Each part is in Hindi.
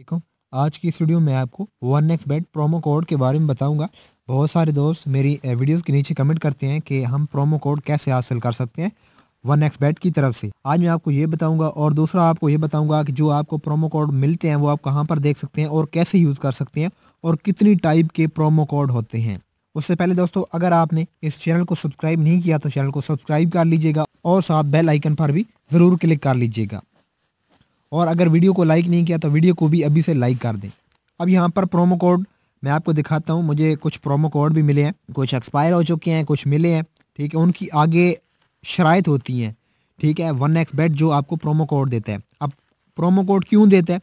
ठीक आज की इस वीडियो में आपको one X bet promo code के बारे में बताऊंगा बहुत सारे दोस्त मेरी वीडियोस के नीचे कमेंट करते हैं कि हम प्रोमो कोड कैसे हासिल कर सकते हैं वन एक्स बेट की तरफ से आज मैं आपको ये बताऊंगा और दूसरा आपको ये बताऊंगा कि जो आपको प्रोमो कोड मिलते हैं वो आप कहाँ पर देख सकते हैं और कैसे यूज़ कर सकते हैं और कितनी टाइप के प्रोमो कोड होते हैं उससे पहले दोस्तों अगर आपने इस चैनल को सब्सक्राइब नहीं किया तो चैनल को सब्सक्राइब कर लीजिएगा और साथ बेल आइकन पर भी ज़रूर क्लिक कर लीजिएगा और अगर वीडियो को लाइक नहीं किया तो वीडियो को भी अभी से लाइक कर दें अब यहाँ पर प्रोमो कोड मैं आपको दिखाता हूँ मुझे कुछ प्रोमो कोड भी मिले हैं कुछ एक्सपायर हो चुके हैं कुछ मिले हैं ठीक है उनकी आगे शरात होती हैं ठीक है वन एक्स बेट जो आपको प्रोमो कोड देता है अब प्रोमो कोड क्यों देता है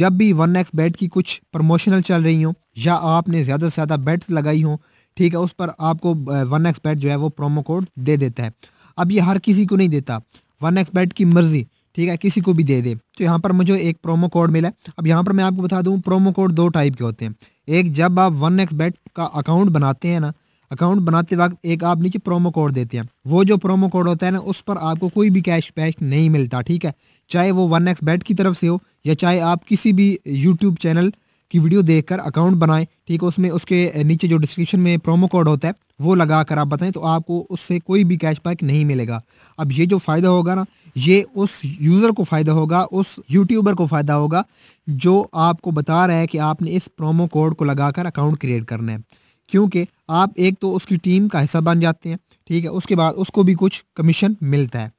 जब भी वन एक्स बेट की कुछ प्रमोशनल चल रही हो या आपने ज़्यादा से ज़्यादा बेट्स लगाई हो ठीक है उस पर आपको वन एक्स बेट जो है वो प्रोमो कोड दे देता है अब ये हर किसी को नहीं देता वन एक्स बेट की मर्ज़ी ठीक है किसी को भी दे दे तो यहाँ पर मुझे एक प्रोमो कोड मिला अब यहाँ पर मैं आपको बता दूँ प्रोमो कोड दो टाइप के होते हैं एक जब आप वन एक्स बैट का अकाउंट बनाते हैं ना अकाउंट बनाते वक्त एक आप नीचे प्रोमो कोड देते हैं वो जो प्रोमो कोड होता है ना उस पर आपको कोई भी कैश बैक नहीं मिलता ठीक है चाहे वो वन एक्स बैट की तरफ से हो या चाहे आप किसी भी यूट्यूब चैनल की वीडियो देख अकाउंट बनाएँ ठीक है उसमें उसके नीचे जो डिस्क्रिप्शन में प्रोमो कोड होता है वो लगा कर आप बताएँ तो आपको उससे कोई भी कैश नहीं मिलेगा अब ये जो फ़ायदा होगा ना ये उस यूज़र को फ़ायदा होगा उस यूट्यूबर को फ़ायदा होगा जो आपको बता रहा है कि आपने इस प्रोमो कोड को लगाकर अकाउंट क्रिएट करना है क्योंकि आप एक तो उसकी टीम का हिस्सा बन जाते हैं ठीक है उसके बाद उसको भी कुछ कमीशन मिलता है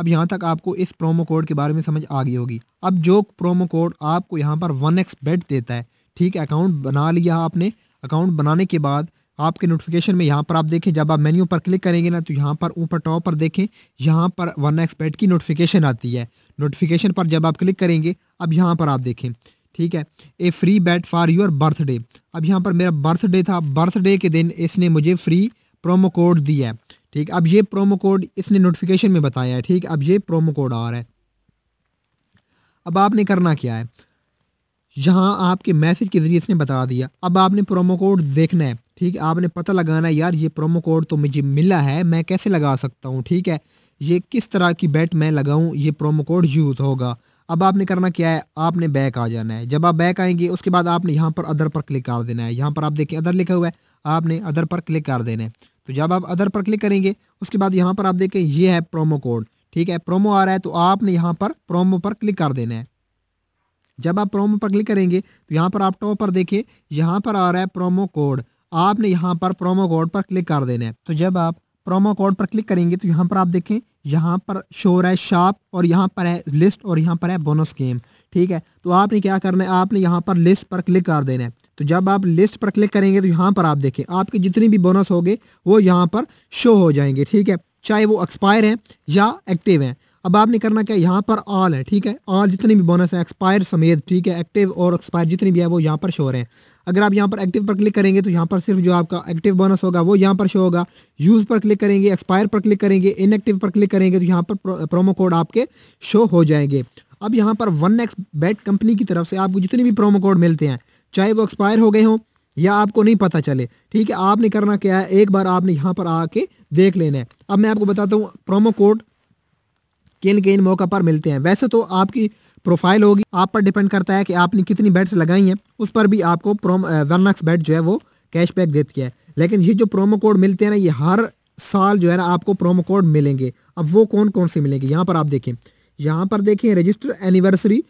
अब यहाँ तक आपको इस प्रोमो कोड के बारे में समझ आ गई होगी अब जो प्रोमो कोड आपको यहाँ पर वन एक्स बेट देता है ठीक है अकाउंट बना लिया आपने अकाउंट बनाने के बाद आपके नोटिफिकेशन में यहाँ पर आप देखें जब आप मेन्यू पर क्लिक करेंगे ना तो यहाँ पर ऊपर टॉप पर देखें यहाँ पर वन एक्सपर्ट की नोटिफिकेशन आती है नोटिफिकेशन पर जब आप क्लिक करेंगे अब यहाँ पर आप देखें ठीक है a free bet for your birthday अब यहाँ पर मेरा बर्थडे था बर्थडे के दिन इसने मुझे फ्री प्रोमो कोड दिया है ठीक अब ये प्रोमो कोड इसने नोटिफिकेशन में बताया है ठीक अब ये प्रोमो कोड आ रहा है अब आपने करना क्या है यहाँ आपके मैसेज के जरिए इसने बता दिया अब आपने प्रोमो कोड देखना है ठीक है आपने पता लगाना है यार ये प्रोमो कोड तो मुझे मिला है मैं कैसे लगा सकता हूँ ठीक है ये किस तरह की बैट मैं लगाऊँ ये प्रोमो कोड यूज़ होगा अब आपने करना क्या है आपने बैक आ जाना है जब आप बैक आएंगे उसके बाद आपने यहाँ पर अदर पर क्लिक कर देना है यहाँ पर आप देखिए अदर लिखा हुआ है आपने अदर पर क्लिक कर देना है तो जब आप अदर पर क्लिक करेंगे उसके बाद यहाँ पर आप देखें ये है प्रोमो कोड ठीक है प्रोमो आ रहा है तो आपने यहाँ पर प्रोमो पर क्लिक कर देना है जब आप प्रोमो पर क्लिक करेंगे तो यहाँ पर आप टॉप पर देखें यहाँ पर आ रहा है प्रोमो कोड आपने यहाँ पर प्रोमो कोड पर क्लिक कर देना है तो जब आप प्रोमो कोड पर क्लिक करेंगे तो यहाँ पर आप देखें यहाँ पर शो रहा है शॉप और यहाँ पर है लिस्ट और यहाँ पर है बोनस गेम ठीक है तो आपने क्या करना है आपने यहाँ पर लिस्ट पर क्लिक कर देना है तो जब आप लिस्ट पर क्लिक करेंगे तो यहाँ पर आप देखें आपके जितनी भी बोनस होंगे वो यहाँ पर शो हो जाएंगे ठीक है चाहे वो एक्सपायर हैं या एक्टिव हैं अब आपने करना क्या यहाँ पर ऑल है ठीक है ऑल जितने भी बोनस है एक्सपायर समेत ठीक है एक्टिव और एक्सपायर जितनी भी है वो यहाँ पर शो हो रहे हैं अगर आप यहाँ पर एक्टिव पर क्लिक करेंगे तो यहाँ पर सिर्फ जो आपका एक्टिव बोनस होगा वो यहाँ पर शो होगा यूज़ पर क्लिक करेंगे एक्सपायर पर क्लिक करेंगे इनएक्टिव पर क्लिक करेंगे तो यहाँ पर प्रोमो कोड आपके शो हो जाएंगे अब यहाँ पर वन एक्स बैट कंपनी की तरफ से आपको जितने भी प्रोमो कोड मिलते हैं चाहे वो एक्सपायर हो गए हों या आपको नहीं पता चले ठीक है आपने करना क्या है एक बार आपने यहाँ पर आके देख लेना है अब मैं आपको बताता हूँ प्रोमो कोड किन किन मौका पर मिलते हैं वैसे तो आपकी प्रोफाइल होगी आप पर डिपेंड करता है कि आपने कितनी बैट्स लगाई हैं उस पर भी आपको प्रोम वर्नक्स बैट जो है वो कैशबैक देती है लेकिन ये जो प्रोमो कोड मिलते हैं ना ये हर साल जो है ना आपको प्रोमो कोड मिलेंगे अब वो कौन कौन से मिलेंगे यहाँ पर आप देखें यहाँ पर देखें रजिस्टर एनिवर्सरी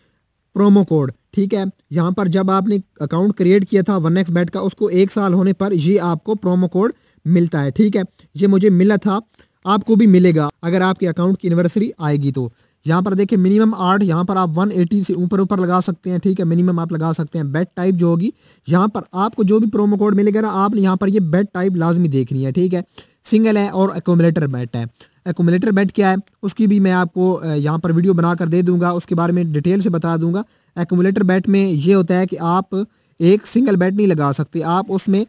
प्रोमो कोड ठीक है यहाँ पर जब आपने अकाउंट क्रिएट किया था वन एक्स बैट का उसको एक साल होने पर ये आपको प्रोमो कोड मिलता है ठीक है ये मुझे मिला था आपको भी मिलेगा अगर आपके अकाउंट की एनिवर्सरी आएगी तो यहाँ पर देखिए मिनिमम आठ यहाँ पर आप 180 से ऊपर ऊपर लगा सकते हैं ठीक है मिनिमम आप लगा सकते हैं बेट टाइप जो होगी यहाँ पर आपको जो भी प्रोमो कोड मिलेगा ना आपने यहाँ पर ये बेट टाइप लाजमी देखनी है ठीक है सिंगल है और एकोमलेटर बेट है एकोमलेटर बेट क्या है उसकी भी मैं आपको यहाँ पर वीडियो बनाकर दे दूँगा उसके बारे में डिटेल से बता दूंगा एकोमलेटर बेट में ये होता है कि आप एक सिंगल बेट नहीं लगा सकते आप उसमें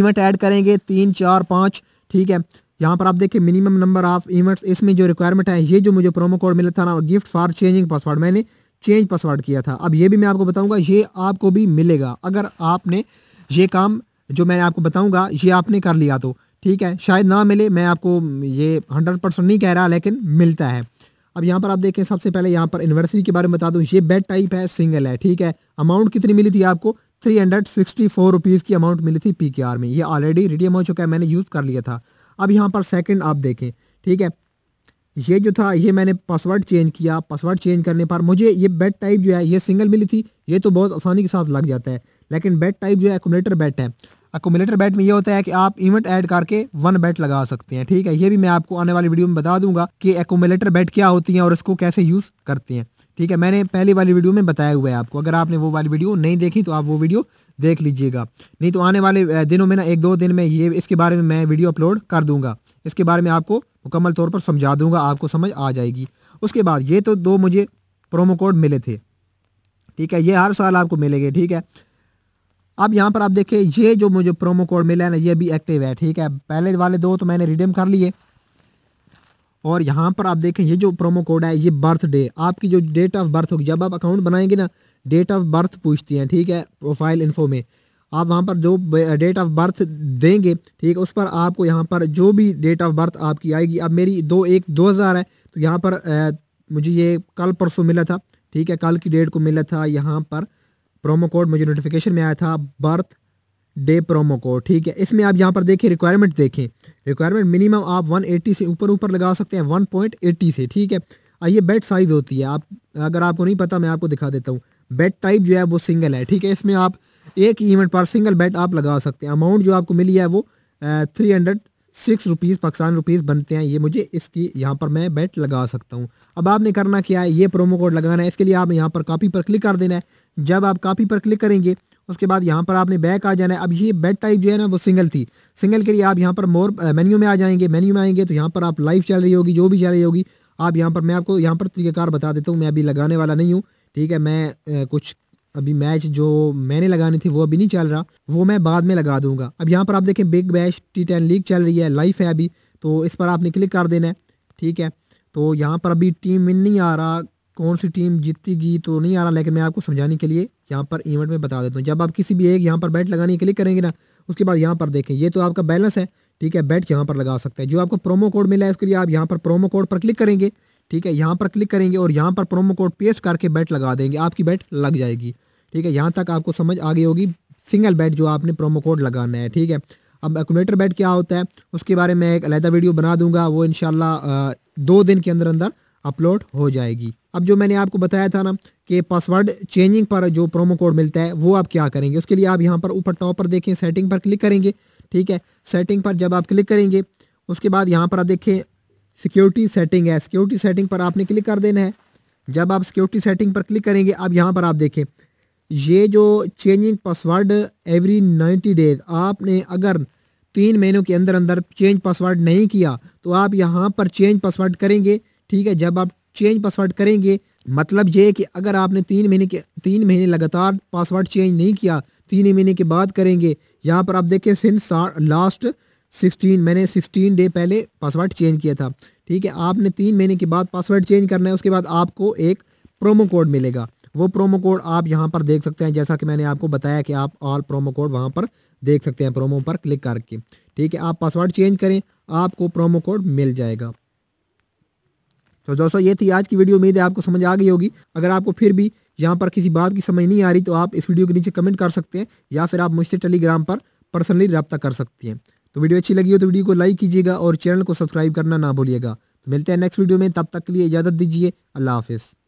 इवेंट ऐड करेंगे तीन चार पाँच ठीक है यहाँ पर आप देखिए मिनिमम नंबर ऑफ इवेंट्स इसमें जो रिक्वायरमेंट है ये जो मुझे प्रोमो कोड मिला था ना गिफ्ट फॉर चेंजिंग पासवर्ड मैंने चेंज पासवर्ड किया था अब ये भी मैं आपको बताऊंगा ये आपको भी मिलेगा अगर आपने ये काम जो मैंने आपको बताऊंगा ये आपने कर लिया तो ठीक है शायद ना मिले मैं आपको ये हंड्रेड परसेंट नहीं कह रहा लेकिन मिलता है अब यहाँ पर आप देखें सबसे पहले यहाँ पर एनिवर्सरी के बारे में बता दूँ ये बेड टाइप है सिंगल है ठीक है अमाउंट कितनी मिली थी आपको three hundred sixty four rupees की अमाउंट मिली थी पी के आर में ये ऑलरेडी रिडीम हो चुका है मैंने यूज़ कर लिया था अब यहाँ पर सेकंड आप देखें ठीक है ये जो था ये मैंने पासवर्ड चेंज किया पासवर्ड चेंज करने पर मुझे ये बेड टाइप जो है ये सिंगल मिली थी ये तो बहुत आसानी के साथ लग जाता है लेकिन बेड टाइप जो है एकोमलेटर बेड है अकोमलेटर बैट में ये होता है कि आप इवेंट ऐड करके वन बैट लगा सकते हैं ठीक है ये भी मैं आपको आने वाली वीडियो में बता दूंगा कि एकोमलेटर बैट क्या होती है और इसको कैसे यूज़ करते हैं ठीक है मैंने पहली वाली वीडियो में बताया हुआ है आपको अगर आपने वो वाली वीडियो नहीं देखी तो आप वो वीडियो देख लीजिएगा नहीं तो आने वाले दिनों में ना एक दो दिन में ये इसके बारे में मैं वीडियो अपलोड कर दूंगा इसके बारे में आपको मुकम्मल तौर पर समझा दूंगा आपको समझ आ जाएगी उसके बाद ये तो दो मुझे प्रोमो कोड मिले थे ठीक है ये हर साल आपको मिलेंगे ठीक है अब यहाँ पर आप देखें ये जो मुझे प्रोमो कोड मिला है ना ये भी एक्टिव है ठीक है पहले वाले दो तो मैंने रिडीम कर लिए और यहाँ पर आप देखें ये जो प्रोमो कोड है ये बर्थडे आपकी जो डेट ऑफ बर्थ होगी जब आप अकाउंट बनाएंगे ना डेट ऑफ बर्थ पूछती हैं ठीक है प्रोफाइल इन्फो में आप वहाँ पर जो डेट ऑफ बर्थ देंगे ठीक है उस पर आपको यहाँ पर जो भी डेट ऑफ बर्थ आपकी आएगी अब मेरी दो एक दो हज़ार है तो यहाँ पर ए, मुझे ये कल परसों मिला था ठीक है कल की डेट को मिला था यहाँ पर प्रोमो कोड मुझे नोटिफिकेशन में आया था बर्थ डे प्रोमो कोड ठीक है इसमें आप यहाँ पर देखें रिक्वायरमेंट देखें रिक्वायरमेंट मिनिमम आप 180 से ऊपर ऊपर लगा सकते हैं 1.80 से ठीक है आइए ये बेड साइज़ होती है आप अगर आपको नहीं पता मैं आपको दिखा देता हूँ बेड टाइप जो है वो सिंगल है ठीक है इसमें आप एक इवेंट पर सिंगल बेड आप लगा सकते हैं अमाउंट जो आपको मिली है वो three hundred six rupees Pakistan rupees बनते हैं ये मुझे इसकी यहाँ पर मैं बेट लगा सकता हूँ अब आपने करना क्या है ये प्रोमो कोड लगाना है इसके लिए आप यहाँ पर कापी पर क्लिक कर देना है जब आप कापी पर क्लिक करेंगे उसके बाद यहाँ पर आपने बैक आ जाना है अब ये बैट टाइप जो है ना वो सिंगल थी सिंगल के लिए आप यहाँ पर मोर मेन्यू में आ जाएंगे मेन्यू में आएंगे तो यहाँ पर आप लाइव चल रही होगी जो भी चल रही होगी आप यहाँ पर मैं आपको यहाँ पर तरीक़ेकार बता देता हूँ मैं अभी लगाने वाला नहीं हूँ ठीक है मैं कुछ अभी मैच जो मैंने लगानी थी वो अभी नहीं चल रहा वो मैं बाद में लगा दूंगा अब यहाँ पर आप देखें big bash T ten league चल रही है लाइफ है अभी तो इस पर आपने क्लिक कर देना है ठीक है तो यहाँ पर अभी टीम विन नहीं आ रहा कौन सी टीम जीतेगी तो नहीं आ रहा लेकिन मैं आपको समझाने के लिए यहाँ पर इवेंट में बता देता हूँ जब आप किसी भी एक यहाँ पर बैट लगाने क्लिक करेंगे ना उसके बाद यहाँ पर देखें ये तो आपका बैलेंस है ठीक है बैट यहाँ पर लगा सकते हैं जो आपको प्रोमो कोड मिला है उसके लिए आप यहाँ पर प्रोमो कोड पर क्लिक करेंगे ठीक है यहाँ पर क्लिक करेंगे और यहाँ पर प्रोमो कोड पेस्ट करके बैट लगा देंगे आपकी बैट लग जाएगी ठीक है यहाँ तक आपको समझ आ गई होगी सिंगल बैट जो आपने प्रोमो कोड लगाना है ठीक है अब एकुलेटर बैट क्या होता है उसके बारे में एक अलहदा वीडियो बना दूंगा वो इन दो दिन के अंदर अंदर अपलोड हो जाएगी अब जो मैंने आपको बताया था ना कि पासवर्ड चेंजिंग पर जो प्रोमो कोड मिलता है वो आप क्या करेंगे उसके लिए आप यहाँ पर ऊपर टॉप पर देखें सेटिंग पर क्लिक करेंगे ठीक है सेटिंग पर जब आप क्लिक करेंगे उसके बाद यहाँ पर आप देखें सिक्योरिटी सेटिंग है सिक्योरिटी सेटिंग पर आपने क्लिक कर देना है जब आप सिक्योरिटी सेटिंग पर क्लिक करेंगे अब यहाँ पर आप देखें ये जो changing password every ninety days आपने अगर तीन महीनों के अंदर अंदर चेंज पासवर्ड नहीं किया तो आप यहाँ पर चेंज पासवर्ड करेंगे ठीक है जब आप चेंज पासवर्ड करेंगे मतलब ये कि अगर आपने तीन महीने के तीन महीने लगातार पासवर्ड चेंज नहीं किया तीन ही महीने के बाद करेंगे यहाँ पर आप देखें सिंस लास्ट सिक्सटीन मैंने सिक्सटीन डे पहले पासवर्ड चेंज किया था ठीक है आपने तीन महीने के बाद पासवर्ड चेंज करना है उसके बाद आपको एक प्रोमो कोड मिलेगा वो प्रोमो कोड आप यहाँ पर देख सकते हैं जैसा कि मैंने आपको बताया कि आप ऑल प्रोमो कोड वहाँ पर देख सकते हैं प्रोमो पर क्लिक करके ठीक है आप पासवर्ड चेंज करें आपको प्रोमो कोड मिल जाएगा तो दोस्तों ये थी आज की वीडियो उम्मीद है आपको समझ आ गई होगी अगर आपको फिर भी यहाँ पर किसी बात की समझ नहीं आ रही तो आप इस वीडियो के नीचे कमेंट कर सकते हैं या फिर आप मुझसे टेलीग्राम पर पर्सनली रब्ता कर सकती हैं तो वीडियो अच्छी लगी हो तो वीडियो को लाइक कीजिएगा और चैनल को सब्सक्राइब करना ना भूलिएगा तो मिलते हैं नेक्स्ट वीडियो में तब तक के लिए इजाज़त दीजिए अल्लाह हाफिज़